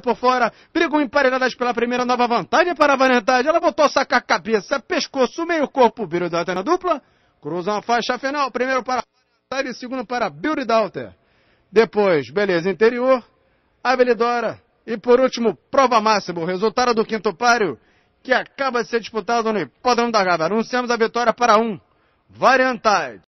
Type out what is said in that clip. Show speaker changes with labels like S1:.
S1: por fora, brigam emparelhadas pela primeira nova vantagem para a Vanidade. Ela voltou sacar a cabeça, pescoço, meio corpo, Billy Dalter na dupla. Cruzam a faixa final, primeiro para Vanidade e segundo para Billy Dalter. Depois, beleza interior, Abelidora. E por último, prova máxima, o resultado do quinto páreo, que acaba de ser disputado no Hipódromo da Gávea. Anunciamos a vitória para um. Variantide.